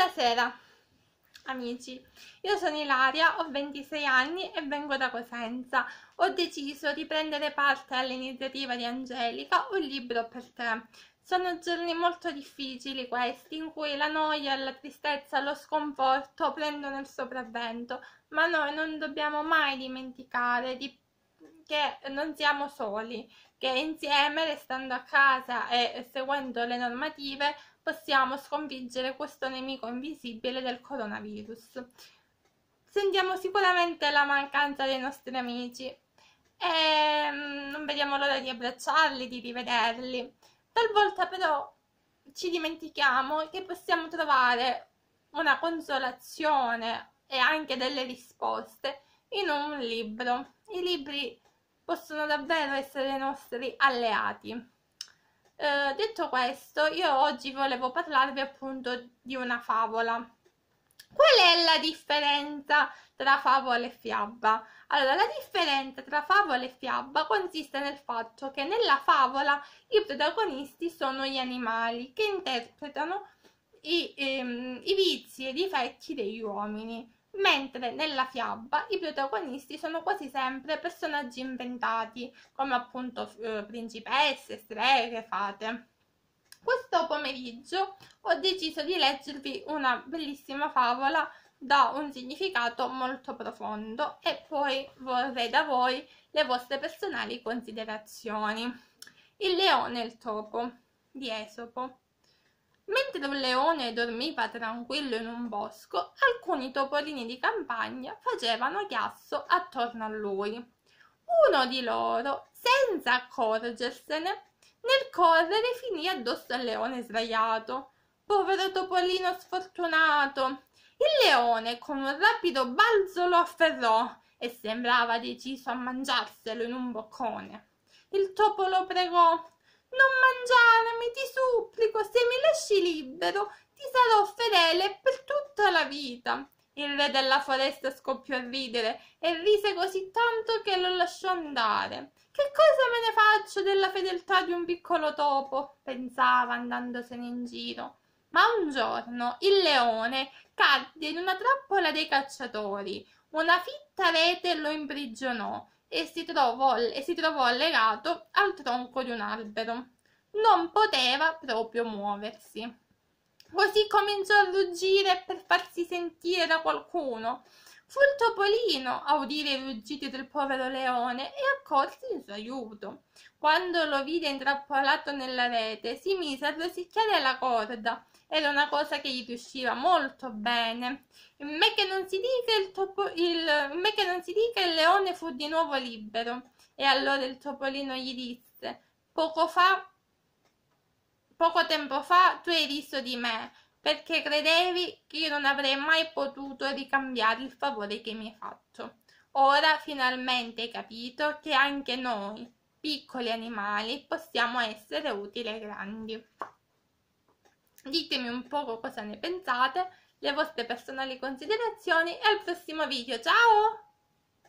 Buonasera amici, io sono Ilaria, ho 26 anni e vengo da Cosenza. Ho deciso di prendere parte all'iniziativa di Angelica Un libro per te. Sono giorni molto difficili questi in cui la noia, la tristezza, lo sconforto prendono il sopravvento, ma noi non dobbiamo mai dimenticare di che non siamo soli, che insieme, restando a casa e seguendo le normative, possiamo sconfiggere questo nemico invisibile del coronavirus. Sentiamo sicuramente la mancanza dei nostri amici e ehm, non vediamo l'ora di abbracciarli, di rivederli. Talvolta però ci dimentichiamo che possiamo trovare una consolazione e anche delle risposte in un libro. I libri possono davvero essere i nostri alleati. Eh, detto questo, io oggi volevo parlarvi appunto di una favola. Qual è la differenza tra favola e fiaba? Allora, la differenza tra favola e fiaba consiste nel fatto che nella favola i protagonisti sono gli animali che interpretano i, ehm, i vizi e i difetti degli uomini mentre nella fiaba i protagonisti sono quasi sempre personaggi inventati, come appunto eh, principesse, streghe, fate. Questo pomeriggio ho deciso di leggervi una bellissima favola da un significato molto profondo e poi vorrei da voi le vostre personali considerazioni. Il leone e il topo di Esopo. Mentre un leone dormiva tranquillo in un bosco, alcuni topolini di campagna facevano chiasso attorno a lui. Uno di loro, senza accorgersene, nel correre finì addosso al leone sdraiato. Povero topolino sfortunato! Il leone con un rapido balzo lo afferrò e sembrava deciso a mangiarselo in un boccone. Il topo lo pregò non mangiarmi, ti supplico, se mi lasci libero, ti sarò fedele per tutta la vita. Il re della foresta scoppiò a ridere e rise così tanto che lo lasciò andare. Che cosa me ne faccio della fedeltà di un piccolo topo? pensava andandosene in giro. Ma un giorno il leone cadde in una trappola dei cacciatori. Una fitta rete lo imprigionò e si, trovò, e si trovò legato al tronco di un albero. Non poteva proprio muoversi. Così cominciò a ruggire per farsi sentire da qualcuno. Fu il topolino a udire i ruggiti del povero leone e accorsi in suo aiuto. Quando lo vide intrappolato nella rete, si mise a rosicchiare la corda era una cosa che gli riusciva molto bene. Me che non si dica il, topo, il, me che non si dica il leone fu di nuovo libero. E allora il topolino gli disse, poco fa, poco tempo fa tu hai riso di me, perché credevi che io non avrei mai potuto ricambiare il favore che mi hai fatto. Ora finalmente hai capito che anche noi, piccoli animali, possiamo essere utili ai grandi. Ditemi un po' cosa ne pensate, le vostre personali considerazioni e al prossimo video. Ciao!